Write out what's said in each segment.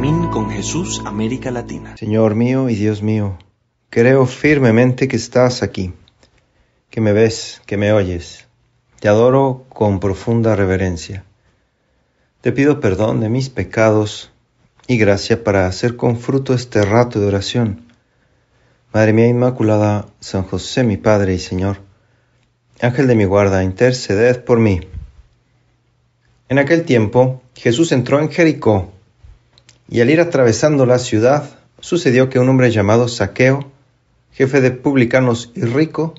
Min con Jesús, América Latina. Señor mío y Dios mío, creo firmemente que estás aquí, que me ves, que me oyes. Te adoro con profunda reverencia. Te pido perdón de mis pecados y gracia para hacer con fruto este rato de oración. Madre mía Inmaculada, San José mi Padre y Señor, Ángel de mi guarda, interceded por mí. En aquel tiempo Jesús entró en Jericó y al ir atravesando la ciudad, sucedió que un hombre llamado Saqueo, jefe de publicanos y rico,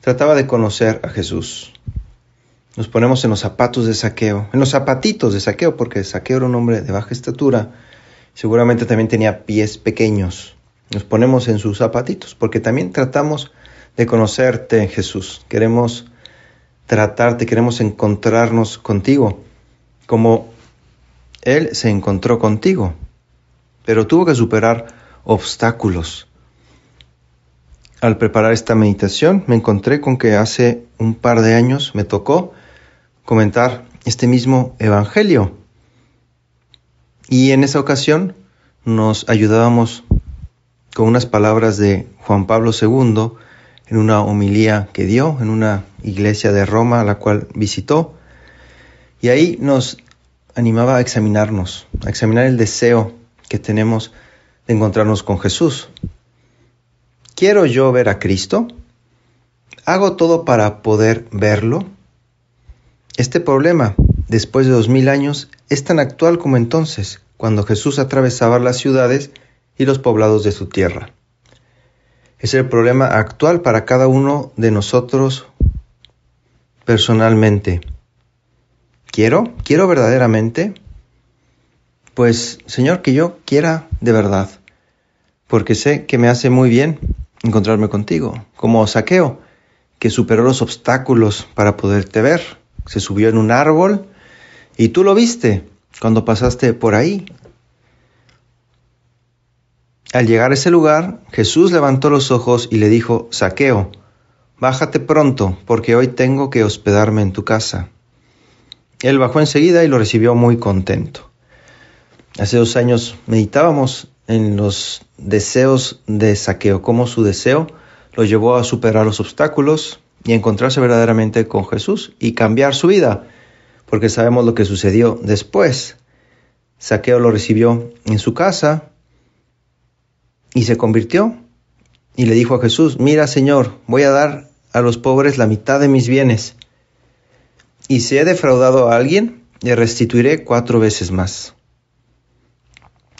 trataba de conocer a Jesús. Nos ponemos en los zapatos de Saqueo, en los zapatitos de Saqueo, porque Saqueo era un hombre de baja estatura, seguramente también tenía pies pequeños. Nos ponemos en sus zapatitos, porque también tratamos de conocerte, en Jesús. Queremos tratarte, queremos encontrarnos contigo, como Él se encontró contigo pero tuvo que superar obstáculos. Al preparar esta meditación me encontré con que hace un par de años me tocó comentar este mismo Evangelio. Y en esa ocasión nos ayudábamos con unas palabras de Juan Pablo II en una homilía que dio en una iglesia de Roma a la cual visitó. Y ahí nos animaba a examinarnos, a examinar el deseo que tenemos de encontrarnos con Jesús. ¿Quiero yo ver a Cristo? ¿Hago todo para poder verlo? Este problema, después de dos mil años, es tan actual como entonces, cuando Jesús atravesaba las ciudades y los poblados de su tierra. Es el problema actual para cada uno de nosotros personalmente. ¿Quiero? ¿Quiero verdaderamente? Pues Señor, que yo quiera de verdad, porque sé que me hace muy bien encontrarme contigo, como Saqueo, que superó los obstáculos para poderte ver. Se subió en un árbol y tú lo viste cuando pasaste por ahí. Al llegar a ese lugar, Jesús levantó los ojos y le dijo, Saqueo, bájate pronto, porque hoy tengo que hospedarme en tu casa. Él bajó enseguida y lo recibió muy contento. Hace dos años meditábamos en los deseos de saqueo, cómo su deseo lo llevó a superar los obstáculos y encontrarse verdaderamente con Jesús y cambiar su vida, porque sabemos lo que sucedió después. Saqueo lo recibió en su casa y se convirtió y le dijo a Jesús, mira Señor, voy a dar a los pobres la mitad de mis bienes y si he defraudado a alguien, le restituiré cuatro veces más.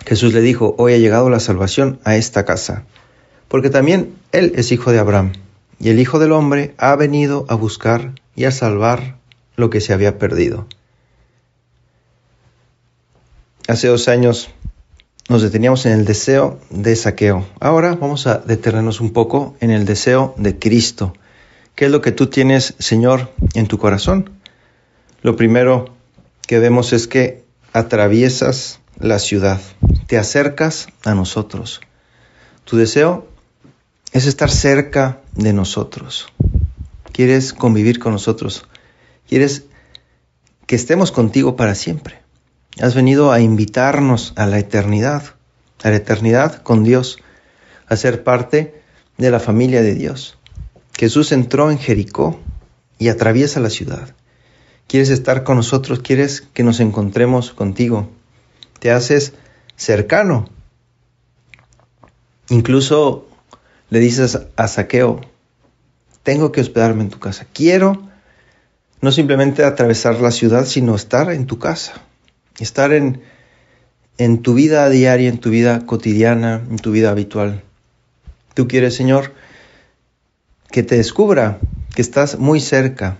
Jesús le dijo, hoy ha llegado la salvación a esta casa, porque también él es hijo de Abraham, y el Hijo del Hombre ha venido a buscar y a salvar lo que se había perdido. Hace dos años nos deteníamos en el deseo de saqueo. Ahora vamos a detenernos un poco en el deseo de Cristo. ¿Qué es lo que tú tienes, Señor, en tu corazón? Lo primero que vemos es que atraviesas la ciudad, te acercas a nosotros. Tu deseo es estar cerca de nosotros. Quieres convivir con nosotros. Quieres que estemos contigo para siempre. Has venido a invitarnos a la eternidad, a la eternidad con Dios, a ser parte de la familia de Dios. Jesús entró en Jericó y atraviesa la ciudad. Quieres estar con nosotros, quieres que nos encontremos contigo te haces cercano. Incluso le dices a Saqueo, tengo que hospedarme en tu casa, quiero no simplemente atravesar la ciudad, sino estar en tu casa, estar en, en tu vida diaria, en tu vida cotidiana, en tu vida habitual. Tú quieres, Señor, que te descubra que estás muy cerca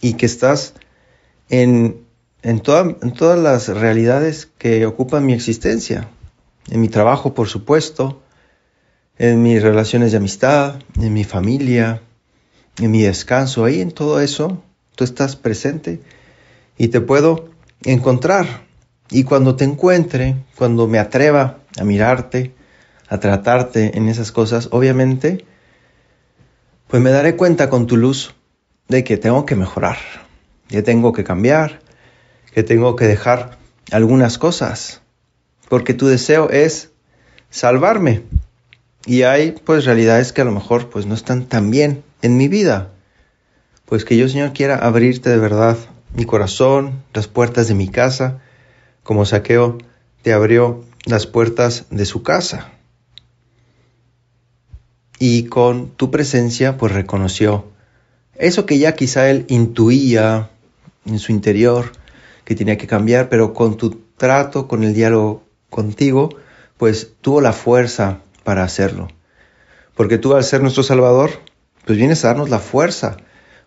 y que estás en en, en todas las realidades que ocupan mi existencia, en mi trabajo, por supuesto, en mis relaciones de amistad, en mi familia, en mi descanso, ahí en todo eso, tú estás presente y te puedo encontrar. Y cuando te encuentre, cuando me atreva a mirarte, a tratarte en esas cosas, obviamente, pues me daré cuenta con tu luz de que tengo que mejorar, que tengo que cambiar, que tengo que dejar algunas cosas, porque tu deseo es salvarme. Y hay pues realidades que a lo mejor pues no están tan bien en mi vida. Pues que yo, Señor, quiera abrirte de verdad mi corazón, las puertas de mi casa, como Saqueo te abrió las puertas de su casa. Y con tu presencia pues reconoció eso que ya quizá él intuía en su interior, que tenía que cambiar, pero con tu trato, con el diálogo contigo, pues tuvo la fuerza para hacerlo. Porque tú al ser nuestro Salvador, pues vienes a darnos la fuerza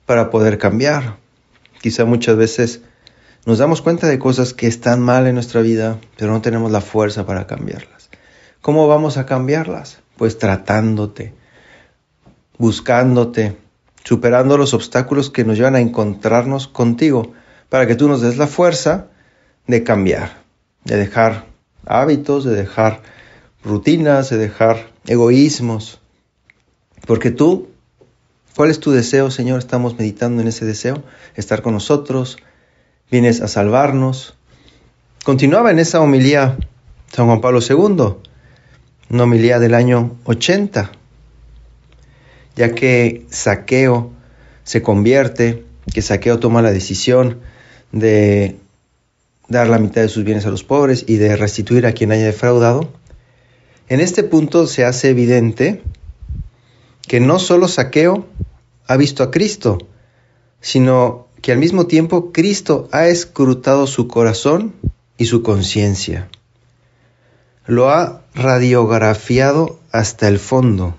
para poder cambiar. Quizá muchas veces nos damos cuenta de cosas que están mal en nuestra vida, pero no tenemos la fuerza para cambiarlas. ¿Cómo vamos a cambiarlas? Pues tratándote, buscándote, superando los obstáculos que nos llevan a encontrarnos contigo para que tú nos des la fuerza de cambiar, de dejar hábitos, de dejar rutinas, de dejar egoísmos. Porque tú, ¿cuál es tu deseo, Señor? Estamos meditando en ese deseo, estar con nosotros, vienes a salvarnos. Continuaba en esa homilía San Juan Pablo II, una homilía del año 80, ya que Saqueo se convierte, que Saqueo toma la decisión de dar la mitad de sus bienes a los pobres y de restituir a quien haya defraudado, en este punto se hace evidente que no solo Saqueo ha visto a Cristo, sino que al mismo tiempo Cristo ha escrutado su corazón y su conciencia. Lo ha radiografiado hasta el fondo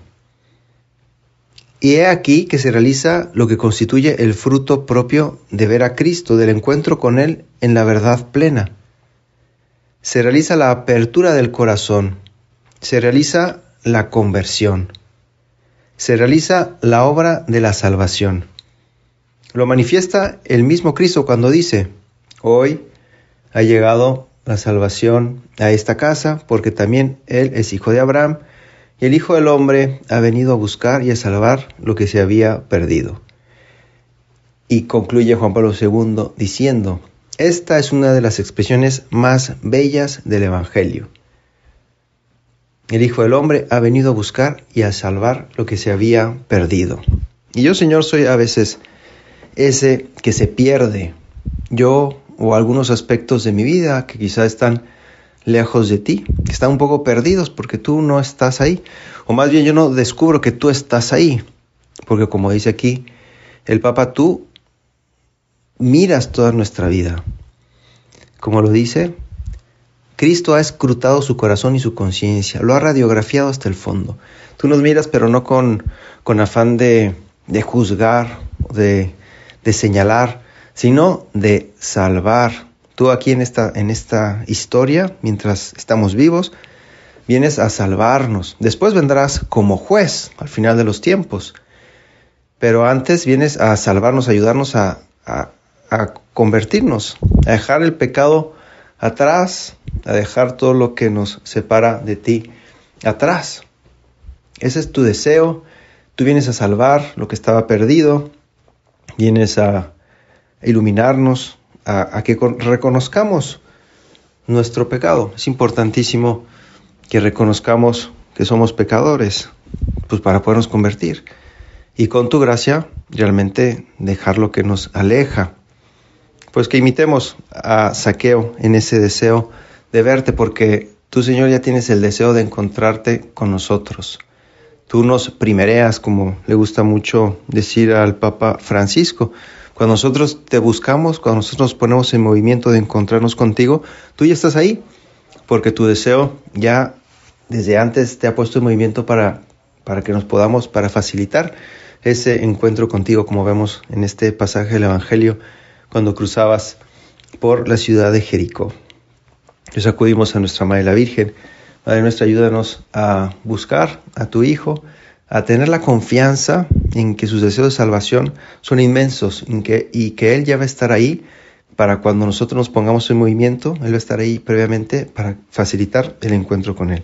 y he aquí que se realiza lo que constituye el fruto propio de ver a Cristo, del encuentro con Él en la verdad plena. Se realiza la apertura del corazón, se realiza la conversión, se realiza la obra de la salvación. Lo manifiesta el mismo Cristo cuando dice, hoy ha llegado la salvación a esta casa, porque también Él es hijo de Abraham, el Hijo del Hombre ha venido a buscar y a salvar lo que se había perdido. Y concluye Juan Pablo II diciendo, esta es una de las expresiones más bellas del Evangelio. El Hijo del Hombre ha venido a buscar y a salvar lo que se había perdido. Y yo, Señor, soy a veces ese que se pierde. Yo o algunos aspectos de mi vida que quizá están lejos de ti, están un poco perdidos porque tú no estás ahí. O más bien yo no descubro que tú estás ahí, porque como dice aquí el Papa, tú miras toda nuestra vida. Como lo dice, Cristo ha escrutado su corazón y su conciencia, lo ha radiografiado hasta el fondo. Tú nos miras, pero no con, con afán de, juzgar, de, de señalar, sino de salvar, Tú aquí en esta, en esta historia, mientras estamos vivos, vienes a salvarnos. Después vendrás como juez al final de los tiempos. Pero antes vienes a salvarnos, a ayudarnos a, a convertirnos, a dejar el pecado atrás, a dejar todo lo que nos separa de ti atrás. Ese es tu deseo. Tú vienes a salvar lo que estaba perdido, vienes a iluminarnos, a, que reconozcamos nuestro pecado. Es importantísimo que reconozcamos que somos pecadores, pues para podernos convertir. Y con tu gracia, realmente dejar lo que nos aleja. Pues que imitemos a Saqueo en ese deseo de verte, porque tú, Señor, ya tienes el deseo de encontrarte con nosotros. Tú nos primereas, como le gusta mucho decir al Papa Francisco. Cuando nosotros te buscamos, cuando nosotros nos ponemos en movimiento de encontrarnos contigo, tú ya estás ahí, porque tu deseo ya desde antes te ha puesto en movimiento para, para que nos podamos, para facilitar ese encuentro contigo, como vemos en este pasaje del Evangelio, cuando cruzabas por la ciudad de Jericó. Nos acudimos a nuestra Madre la Virgen. Madre nuestra, ayúdanos a buscar a tu Hijo, a tener la confianza en que sus deseos de salvación son inmensos y que Él ya va a estar ahí para cuando nosotros nos pongamos en movimiento, Él va a estar ahí previamente para facilitar el encuentro con Él.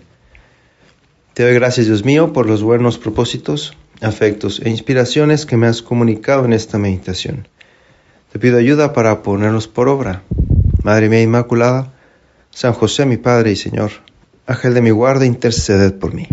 Te doy gracias, Dios mío, por los buenos propósitos, afectos e inspiraciones que me has comunicado en esta meditación. Te pido ayuda para ponerlos por obra. Madre mía Inmaculada, San José mi Padre y Señor, Ángel de mi guarda, interceded por mí.